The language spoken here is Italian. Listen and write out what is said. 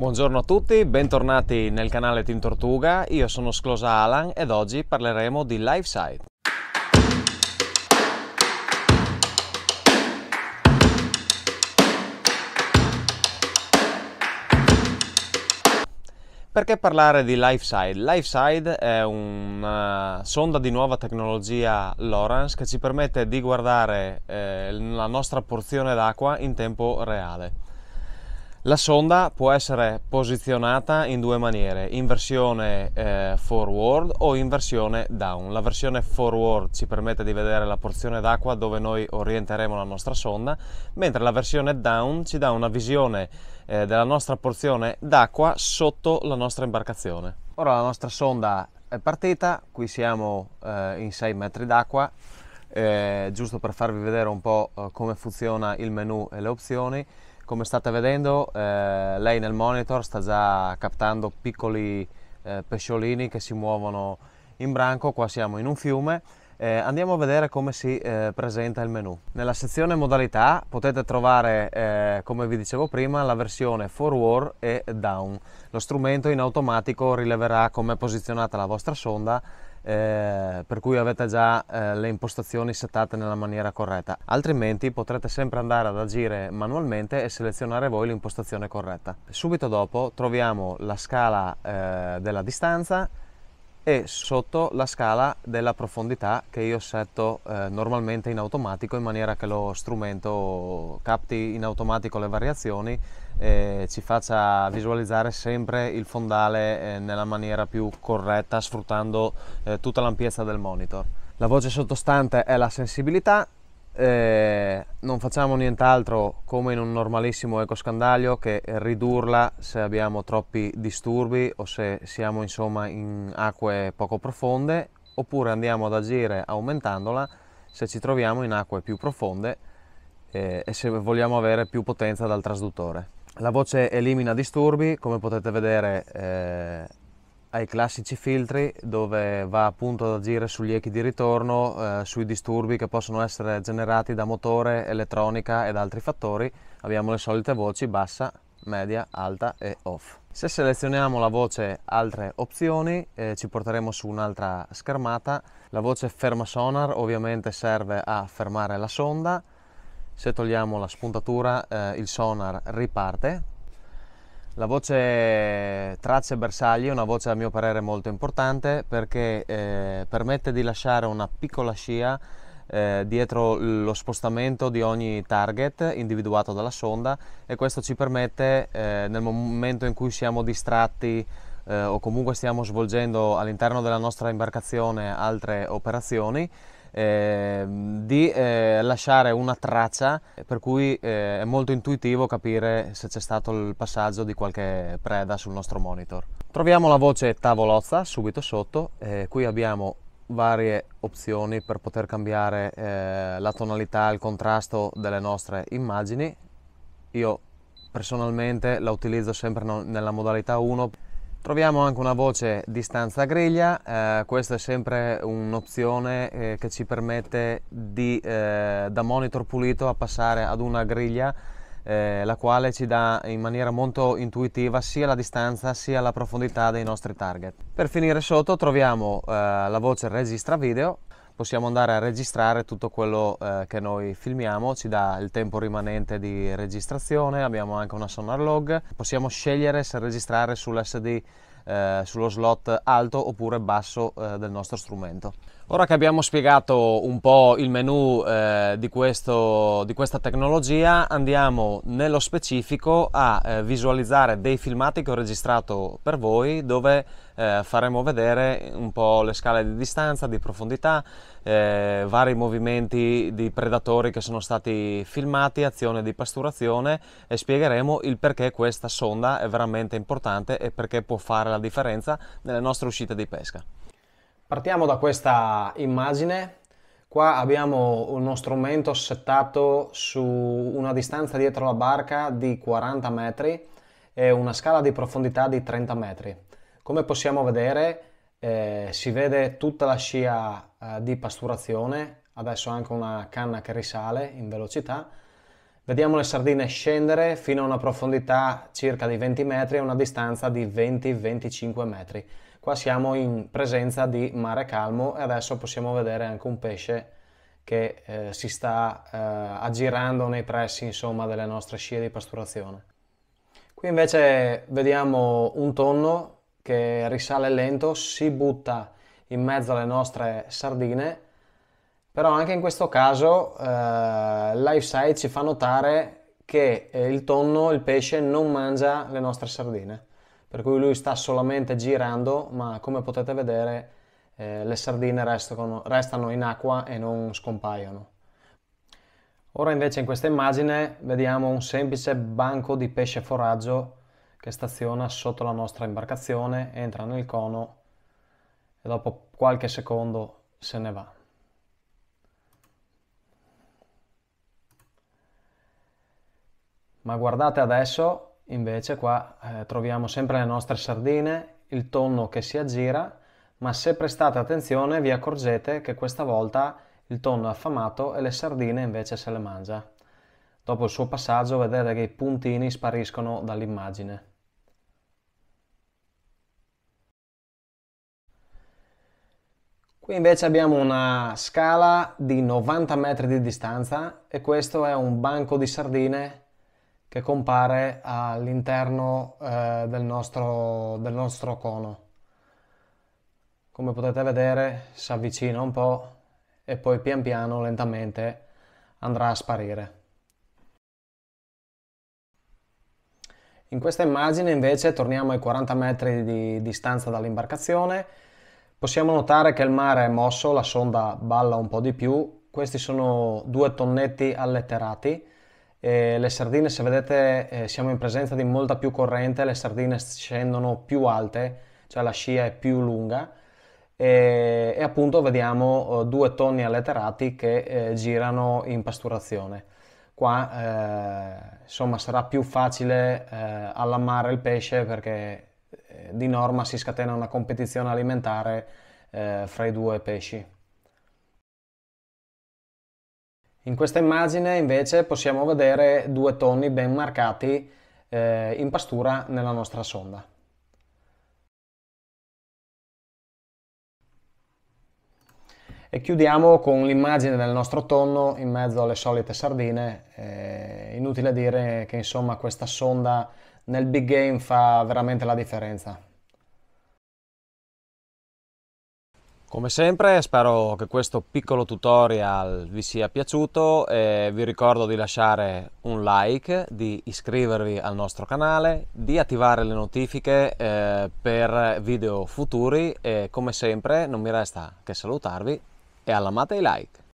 Buongiorno a tutti, bentornati nel canale Team Tortuga, io sono Sclosa Alan ed oggi parleremo di LiveSight. Perché parlare di LifeSide? LifeSide è una sonda di nuova tecnologia Lorans che ci permette di guardare eh, la nostra porzione d'acqua in tempo reale. La sonda può essere posizionata in due maniere, in versione eh, forward o in versione down. La versione forward ci permette di vedere la porzione d'acqua dove noi orienteremo la nostra sonda, mentre la versione down ci dà una visione eh, della nostra porzione d'acqua sotto la nostra imbarcazione. Ora la nostra sonda è partita, qui siamo eh, in 6 metri d'acqua, eh, giusto per farvi vedere un po' eh, come funziona il menu e le opzioni. Come state vedendo eh, lei nel monitor sta già captando piccoli eh, pesciolini che si muovono in branco, qua siamo in un fiume. Eh, andiamo a vedere come si eh, presenta il menu. Nella sezione modalità potete trovare, eh, come vi dicevo prima, la versione forward e down. Lo strumento in automatico rileverà come è posizionata la vostra sonda eh, per cui avete già eh, le impostazioni settate nella maniera corretta, altrimenti potrete sempre andare ad agire manualmente e selezionare voi l'impostazione corretta. Subito dopo troviamo la scala eh, della distanza e sotto la scala della profondità che io setto eh, normalmente in automatico in maniera che lo strumento capti in automatico le variazioni e ci faccia visualizzare sempre il fondale eh, nella maniera più corretta sfruttando eh, tutta l'ampiezza del monitor. La voce sottostante è la sensibilità, eh, non facciamo nient'altro come in un normalissimo ecoscandaglio che ridurla se abbiamo troppi disturbi o se siamo insomma in acque poco profonde oppure andiamo ad agire aumentandola se ci troviamo in acque più profonde eh, e se vogliamo avere più potenza dal trasduttore. La voce elimina disturbi, come potete vedere eh, ai classici filtri dove va appunto ad agire sugli echi di ritorno, eh, sui disturbi che possono essere generati da motore, elettronica ed altri fattori. Abbiamo le solite voci bassa, media, alta e off. Se selezioniamo la voce altre opzioni eh, ci porteremo su un'altra schermata. La voce ferma sonar ovviamente serve a fermare la sonda. Se togliamo la spuntatura eh, il sonar riparte la voce tracce bersagli è una voce a mio parere molto importante perché eh, permette di lasciare una piccola scia eh, dietro lo spostamento di ogni target individuato dalla sonda e questo ci permette eh, nel momento in cui siamo distratti eh, o comunque stiamo svolgendo all'interno della nostra imbarcazione altre operazioni Ehm, di eh, lasciare una traccia per cui eh, è molto intuitivo capire se c'è stato il passaggio di qualche preda sul nostro monitor. Troviamo la voce tavolozza subito sotto, qui abbiamo varie opzioni per poter cambiare eh, la tonalità, il contrasto delle nostre immagini. Io personalmente la utilizzo sempre nella modalità 1 Troviamo anche una voce distanza griglia, eh, questa è sempre un'opzione eh, che ci permette di, eh, da monitor pulito a passare ad una griglia eh, la quale ci dà in maniera molto intuitiva sia la distanza sia la profondità dei nostri target. Per finire sotto troviamo eh, la voce registra video possiamo andare a registrare tutto quello eh, che noi filmiamo, ci dà il tempo rimanente di registrazione, abbiamo anche una sonar log, possiamo scegliere se registrare sull'SD eh, sullo slot alto oppure basso eh, del nostro strumento. Ora che abbiamo spiegato un po' il menu eh, di, questo, di, questa tecnologia andiamo nello specifico a eh, visualizzare dei filmati che ho registrato per voi dove eh, faremo vedere un po' le scale di distanza, di profondità, eh, vari movimenti di predatori che sono stati filmati, azione di pasturazione e spiegheremo il perché questa sonda è veramente importante e perché può fare la differenza nelle nostre uscite di pesca. Partiamo da questa immagine. Qua abbiamo uno strumento settato su una distanza dietro la barca di 40 metri e una scala di profondità di 30 metri. Come possiamo vedere eh, si vede tutta la scia eh, di pasturazione, adesso anche una canna che risale in velocità. Vediamo le sardine scendere fino a una profondità circa di 20 metri e una distanza di 20-25 metri. Qua siamo in presenza di mare calmo e adesso possiamo vedere anche un pesce che eh, si sta eh, aggirando nei pressi insomma, delle nostre scie di pasturazione. Qui invece vediamo un tonno che risale lento, si butta in mezzo alle nostre sardine, però anche in questo caso eh, LifeSight ci fa notare che eh, il tonno, il pesce, non mangia le nostre sardine per cui lui sta solamente girando, ma come potete vedere eh, le sardine restano, restano in acqua e non scompaiono. Ora invece in questa immagine vediamo un semplice banco di pesce foraggio che staziona sotto la nostra imbarcazione, entra nel cono e dopo qualche secondo se ne va. Ma guardate adesso Invece qua eh, troviamo sempre le nostre sardine, il tonno che si aggira, ma se prestate attenzione vi accorgete che questa volta il tonno è affamato e le sardine invece se le mangia. Dopo il suo passaggio vedete che i puntini spariscono dall'immagine. Qui invece abbiamo una scala di 90 metri di distanza e questo è un banco di sardine che compare all'interno eh, del, nostro, del nostro cono. Come potete vedere si avvicina un po' e poi pian piano, lentamente, andrà a sparire. In questa immagine invece torniamo ai 40 metri di distanza dall'imbarcazione, possiamo notare che il mare è mosso, la sonda balla un po' di più, questi sono due tonnetti alletterati, eh, le sardine, se vedete, eh, siamo in presenza di molta più corrente, le sardine scendono più alte, cioè la scia è più lunga e, e appunto vediamo eh, due tonni alletterati che eh, girano in pasturazione. Qua eh, insomma sarà più facile eh, allamare il pesce perché di norma si scatena una competizione alimentare fra i due pesci. In questa immagine invece possiamo vedere due tonni ben marcati eh, in pastura nella nostra sonda. E chiudiamo con l'immagine del nostro tonno in mezzo alle solite sardine. Eh, inutile dire che insomma questa sonda nel big game fa veramente la differenza. Come sempre spero che questo piccolo tutorial vi sia piaciuto e vi ricordo di lasciare un like, di iscrivervi al nostro canale, di attivare le notifiche eh, per video futuri e come sempre non mi resta che salutarvi e alla mate i like!